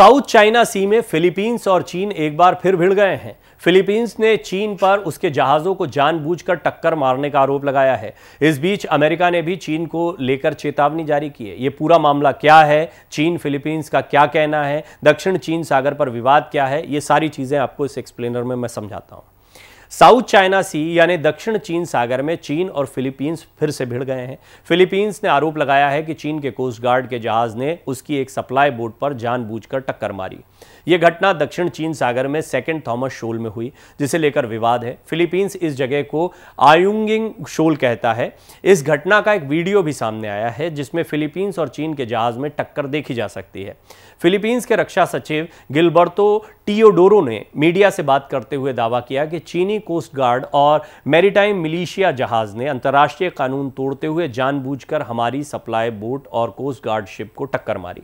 south China सी में Philippines और चीन एक बार फिर भिड़ गए हैं फिलीपींस ने चीन पर उसके जहाज़ों को जानबूझकर टक्कर मारने का आरोप लगाया है इस बीच अमेरिका ने भी चीन को लेकर चेतावनी जारी की है ये पूरा मामला क्या है चीन फिलीपींस का क्या कहना है दक्षिण चीन सागर पर विवाद क्या है ये सारी चीज़ें आपको इस एक्सप्लेनर में मैं समझाता हूँ साउथ चाइना सी यानी दक्षिण चीन सागर में चीन और फिलीपींस फिर से भिड़ गए हैं फिलीपींस ने आरोप लगाया है कि चीन के कोस्ट गार्ड के जहाज ने उसकी एक सप्लाई बोट पर जानबूझकर टक्कर मारी यह घटना दक्षिण चीन सागर में सेकेंड थॉमस शोल में हुई जिसे लेकर विवाद है फिलीपींस इस जगह को आयुंगिंग शोल कहता है इस घटना का एक वीडियो भी सामने आया है जिसमें फिलीपींस और चीन के जहाज में टक्कर देखी जा सकती है फिलीपींस के रक्षा सचिव गिलबर्तो टीओडोरो ने मीडिया से बात करते हुए दावा किया कि चीनी कोस्ट गार्ड और मैरीटाइम मिलिशिया जहाज ने अंतर्राष्ट्रीय कानून तोड़ते हुए जानबूझकर हमारी सप्लाई बोट और कोस्ट गार्ड शिप को टक्कर मारी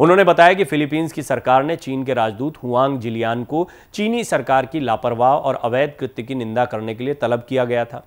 उन्होंने बताया कि फिलीपींस की सरकार ने चीन के राजदूत हुआंग जिलियान को चीनी सरकार की लापरवाह और अवैध कृत्य की निंदा करने के लिए तलब किया गया था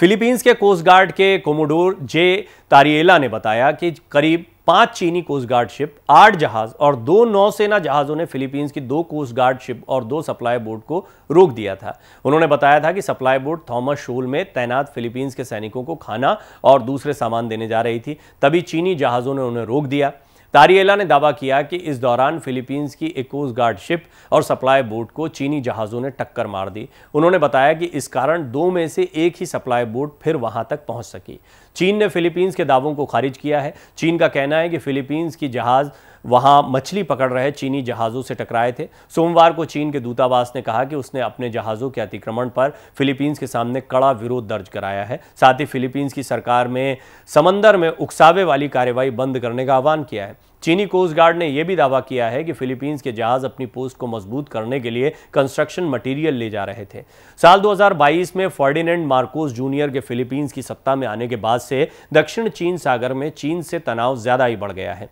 फिलीपींस के कोस्ट गार्ड के कोमोडोर जे तारियेला ने बताया कि करीब पांच चीनी कोस्ट गार्ड शिप आठ जहाज और दो नौसेना जहाजों ने फिलीपींस की दो कोस्ट गार्ड शिप और दो सप्लाई बोट को रोक दिया था उन्होंने बताया था कि सप्लाई बोट थॉमस शोल में तैनात फिलीपींस के सैनिकों को खाना और दूसरे सामान देने जा रही थी तभी चीनी जहाजों ने उन्हें रोक दिया तारियला ने दावा किया कि इस दौरान फिलीपींस की एक कोस्ट गार्ड शिप और सप्लाई बोट को चीनी जहाज़ों ने टक्कर मार दी उन्होंने बताया कि इस कारण दो में से एक ही सप्लाई बोट फिर वहां तक पहुंच सकी चीन ने फिलीपींस के दावों को खारिज किया है चीन का कहना है कि फिलीपींस की जहाज़ वहां मछली पकड़ रहे चीनी जहाज़ों से टकराए थे सोमवार को चीन के दूतावास ने कहा कि उसने अपने जहाज़ों के अतिक्रमण पर फिलीपींस के सामने कड़ा विरोध दर्ज कराया है साथ ही फिलीपींस की सरकार में समंदर में उकसावे वाली कार्रवाई बंद करने का आह्वान किया है चीनी कोस्ट गार्ड ने यह भी दावा किया है कि फिलीपींस के जहाज अपनी पोस्ट को मजबूत करने के लिए कंस्ट्रक्शन मटेरियल ले जा रहे थे साल 2022 में फर्डिनेंड मार्कोस जूनियर के फिलीपींस की सत्ता में आने के बाद से दक्षिण चीन सागर में चीन से तनाव ज्यादा ही बढ़ गया है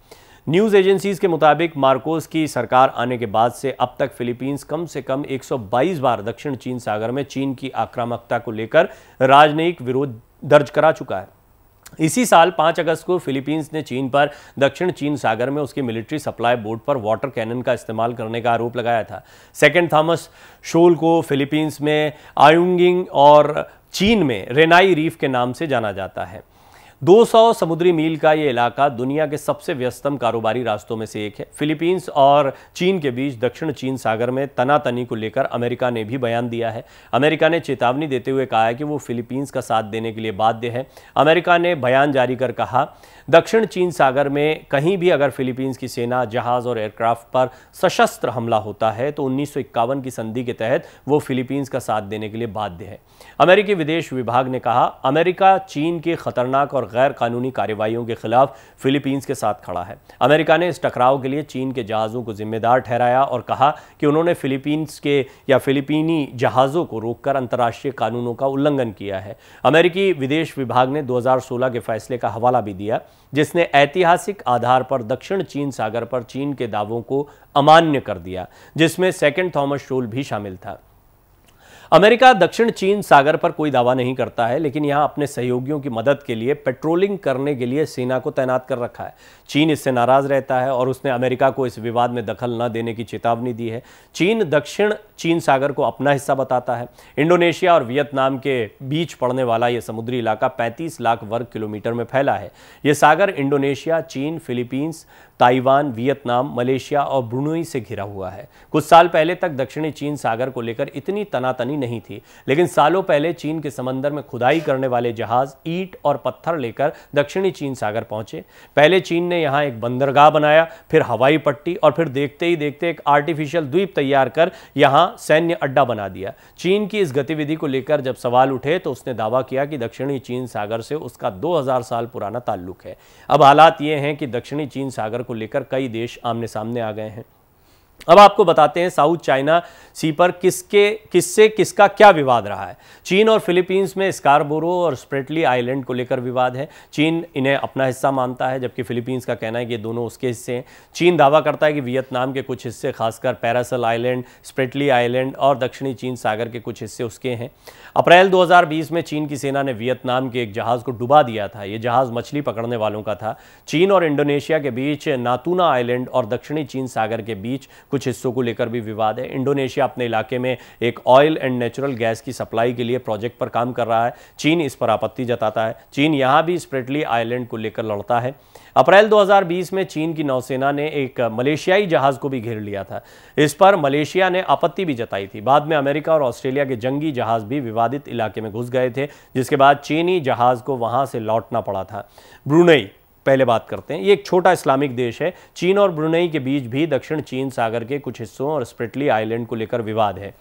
न्यूज़ एजेंसीज़ के मुताबिक मार्कोस की सरकार आने के बाद से अब तक फिलीपींस कम से कम 122 बार दक्षिण चीन सागर में चीन की आक्रामकता को लेकर राजनयिक विरोध दर्ज करा चुका है इसी साल 5 अगस्त को फिलीपींस ने चीन पर दक्षिण चीन सागर में उसकी मिलिट्री सप्लाई बोर्ड पर वाटर कैनन का इस्तेमाल करने का आरोप लगाया था सेकेंड थॉमस शोल को फिलीपींस में आयुंगिंग और चीन में रेनाई रीफ के नाम से जाना जाता है 200 समुद्री मील का ये इलाका दुनिया के सबसे व्यस्तम कारोबारी रास्तों में से एक है फिलीपींस और चीन के बीच दक्षिण चीन सागर में तनातनी को लेकर अमेरिका ने भी बयान दिया है अमेरिका ने चेतावनी देते हुए कहा है कि वो फिलीपींस का साथ देने के लिए बाध्य है अमेरिका ने बयान जारी कर कहा दक्षिण चीन सागर में कहीं भी अगर फिलीपींस की सेना जहाज और एयरक्राफ्ट पर सशस्त्र हमला होता है तो उन्नीस की संधि के तहत वो फिलीपींस का साथ देने के लिए बाध्य है अमेरिकी विदेश विभाग ने कहा अमेरिका चीन के खतरनाक और गैर कानूनी कार्रवाइयों के खिलाफ फिलीपींस के साथ खड़ा है अमेरिका ने इस टकराव के लिए चीन के जहाज़ों को जिम्मेदार ठहराया और कहा कि उन्होंने फिलीपींस के या फिलीपीनी जहाज़ों को रोककर अंतर्राष्ट्रीय कानूनों का उल्लंघन किया है अमेरिकी विदेश विभाग ने 2016 के फैसले का हवाला भी दिया जिसने ऐतिहासिक आधार पर दक्षिण चीन सागर पर चीन के दावों को अमान्य कर दिया जिसमें सेकेंड थॉमस शोल भी शामिल था अमेरिका दक्षिण चीन सागर पर कोई दावा नहीं करता है लेकिन यहाँ अपने सहयोगियों की मदद के लिए पेट्रोलिंग करने के लिए सेना को तैनात कर रखा है चीन इससे नाराज रहता है और उसने अमेरिका को इस विवाद में दखल न देने की चेतावनी दी है चीन दक्षिण चीन सागर को अपना हिस्सा बताता है इंडोनेशिया और वियतनाम के बीच पड़ने वाला यह समुद्री इलाका पैंतीस लाख वर्ग किलोमीटर में फैला है यह सागर इंडोनेशिया चीन फिलीपींस ताइवान वियतनाम मलेशिया और ब्रुनोई से घिरा हुआ है कुछ साल पहले तक दक्षिणी चीन सागर को लेकर इतनी तनातनी नहीं थी लेकिन सालों पहले चीन के समंदर में खुदाई करने वाले जहाज ईट और पत्थर लेकर दक्षिणी चीन सागर पहुंचे पहले चीन ने यहाँ एक बंदरगाह बनाया फिर हवाई पट्टी और फिर देखते ही देखते एक आर्टिफिशियल द्वीप तैयार कर यहां सैन्य अड्डा बना दिया चीन की इस गतिविधि को लेकर जब सवाल उठे तो उसने दावा किया कि दक्षिणी चीन सागर से उसका दो साल पुराना ताल्लुक है अब हालात ये हैं कि दक्षिणी चीन सागर को लेकर कई देश आमने सामने आ गए हैं अब आपको बताते हैं साउथ चाइना सी पर किसके किससे किसका क्या विवाद रहा है चीन और फिलीपींस में स्कारबोरो और स्प्रेटली आइलैंड को लेकर विवाद है चीन इन्हें अपना हिस्सा मानता है जबकि फिलीपींस का कहना है कि ये दोनों उसके हिस्से हैं चीन दावा करता है कि वियतनाम के कुछ हिस्से खासकर पैरासल आइलैंड स्प्रेटली आइलैंड और दक्षिणी चीन सागर के कुछ हिस्से उसके हैं अप्रैल दो में चीन की सेना ने वियतनाम के एक जहाज़ को डुबा दिया था ये जहाज़ मछली पकड़ने वालों का था चीन और इंडोनेशिया के बीच नातूना आइलैंड और दक्षिणी चीन सागर के बीच कुछ हिस्सों को लेकर भी विवाद है इंडोनेशिया अपने इलाके में एक ऑयल एंड नेचुरल गैस की सप्लाई के लिए प्रोजेक्ट पर काम कर रहा है चीन इस पर आपत्ति जताता है चीन यहाँ भी स्प्रेटली आइलैंड को लेकर लड़ता है अप्रैल 2020 में चीन की नौसेना ने एक मलेशियाई जहाज को भी घेर लिया था इस पर मलेशिया ने आपत्ति भी जताई थी बाद में अमेरिका और ऑस्ट्रेलिया के जंगी जहाज भी विवादित इलाके में घुस गए थे जिसके बाद चीनी जहाज को वहां से लौटना पड़ा था ब्रुनई पहले बात करते हैं ये एक छोटा इस्लामिक देश है चीन और ब्रुनई के बीच भी दक्षिण चीन सागर के कुछ हिस्सों और स्प्रिटली आइलैंड को लेकर विवाद है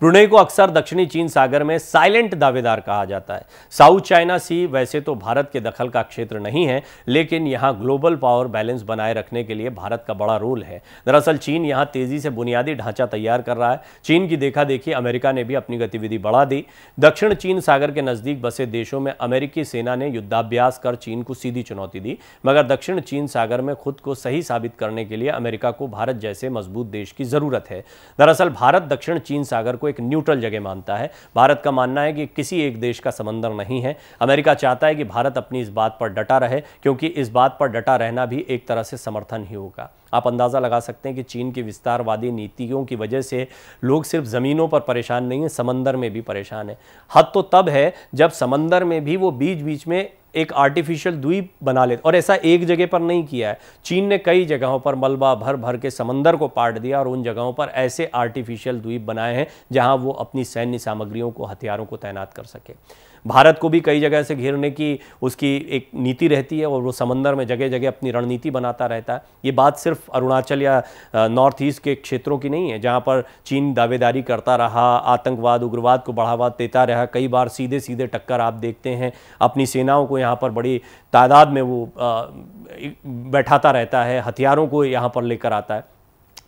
ब्रुनेई को अक्सर दक्षिणी चीन सागर में साइलेंट दावेदार कहा जाता है साउथ चाइना सी वैसे तो भारत के दखल का क्षेत्र नहीं है लेकिन यहां ग्लोबल पावर बैलेंस बनाए रखने के लिए भारत का बड़ा रोल है दरअसल चीन यहां तेजी से बुनियादी ढांचा तैयार कर रहा है चीन की देखा देखी अमेरिका ने भी अपनी गतिविधि बढ़ा दी दक्षिण चीन सागर के नज़दीक बसे देशों में अमेरिकी सेना ने युद्धाभ्यास कर चीन को सीधी चुनौती दी मगर दक्षिण चीन सागर में खुद को सही साबित करने के लिए अमेरिका को भारत जैसे मजबूत देश की ज़रूरत है दरअसल भारत दक्षिण चीन सागर को को एक न्यूट्रल जगह मानता है भारत का मानना है कि किसी एक देश का समंदर नहीं है अमेरिका चाहता है कि भारत अपनी इस बात पर डटा रहे क्योंकि इस बात पर डटा रहना भी एक तरह से समर्थन ही होगा आप अंदाज़ा लगा सकते हैं कि चीन की विस्तारवादी नीतियों की वजह से लोग सिर्फ ज़मीनों पर परेशान नहीं है समंदर में भी परेशान है हद तो तब है जब समंदर में भी वो बीच बीच में एक आर्टिफिशियल द्वीप बना लेते और ऐसा एक जगह पर नहीं किया है चीन ने कई जगहों पर मलबा भर भर के समंदर को पाट दिया और उन जगहों पर ऐसे आर्टिफिशियल द्वीप बनाए हैं जहां वो अपनी सैन्य सामग्रियों को हथियारों को तैनात कर सके भारत को भी कई जगह से घेरने की उसकी एक नीति रहती है और वो समंदर में जगह जगह अपनी रणनीति बनाता रहता है ये बात सिर्फ अरुणाचल या नॉर्थ ईस्ट के क्षेत्रों की नहीं है जहाँ पर चीन दावेदारी करता रहा आतंकवाद उग्रवाद को बढ़ावा देता रहा कई बार सीधे सीधे टक्कर आप देखते हैं अपनी सेनाओं को यहाँ पर बड़ी तादाद में वो बैठाता रहता है हथियारों को यहाँ पर लेकर आता है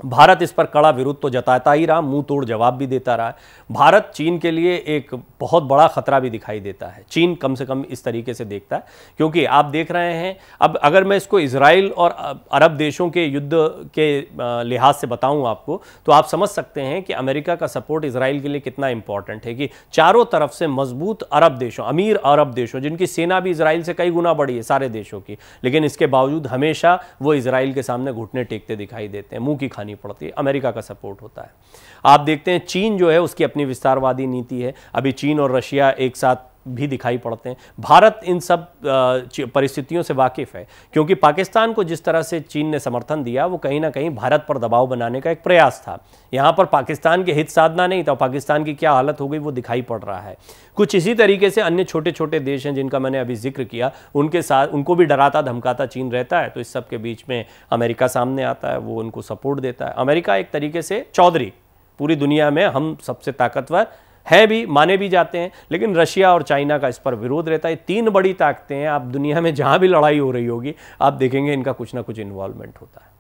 भारत इस पर कड़ा विरोध तो जताता ही रहा मुंह तोड़ जवाब भी देता रहा भारत चीन के लिए एक बहुत बड़ा खतरा भी दिखाई देता है चीन कम से कम इस तरीके से देखता है क्योंकि आप देख रहे हैं अब अगर मैं इसको इसराइल और अरब देशों के युद्ध के लिहाज से बताऊं आपको तो आप समझ सकते हैं कि अमेरिका का सपोर्ट इसराइल के लिए कितना इंपॉर्टेंट है कि चारों तरफ से मजबूत अरब देशों अमीर अरब देशों जिनकी सेना भी इसराइल से कई गुना बड़ी है सारे देशों की लेकिन इसके बावजूद हमेशा वो इसराइल के सामने घुटने टेकते दिखाई देते हैं मुंह की खानी लगानी पड़ती है अमेरिका का सपोर्ट होता है आप देखते हैं चीन जो है उसकी अपनी विस्तारवादी नीति है अभी चीन और रशिया एक साथ भी दिखाई पड़ते हैं भारत इन सब परिस्थितियों से वाकिफ़ है क्योंकि पाकिस्तान को जिस तरह से चीन ने समर्थन दिया वो कहीं ना कहीं भारत पर दबाव बनाने का एक प्रयास था यहाँ पर पाकिस्तान के हित साधना नहीं था पाकिस्तान की क्या हालत हो गई वो दिखाई पड़ रहा है कुछ इसी तरीके से अन्य छोटे छोटे देश हैं जिनका मैंने अभी जिक्र किया उनके साथ उनको भी डराता धमकाता चीन रहता है तो इस सब के बीच में अमेरिका सामने आता है वो उनको सपोर्ट देता है अमेरिका एक तरीके से चौधरी पूरी दुनिया में हम सबसे ताकतवर है भी माने भी जाते हैं लेकिन रशिया और चाइना का इस पर विरोध रहता है तीन बड़ी ताकतें हैं आप दुनिया में जहाँ भी लड़ाई हो रही होगी आप देखेंगे इनका कुछ ना कुछ इन्वॉल्वमेंट होता है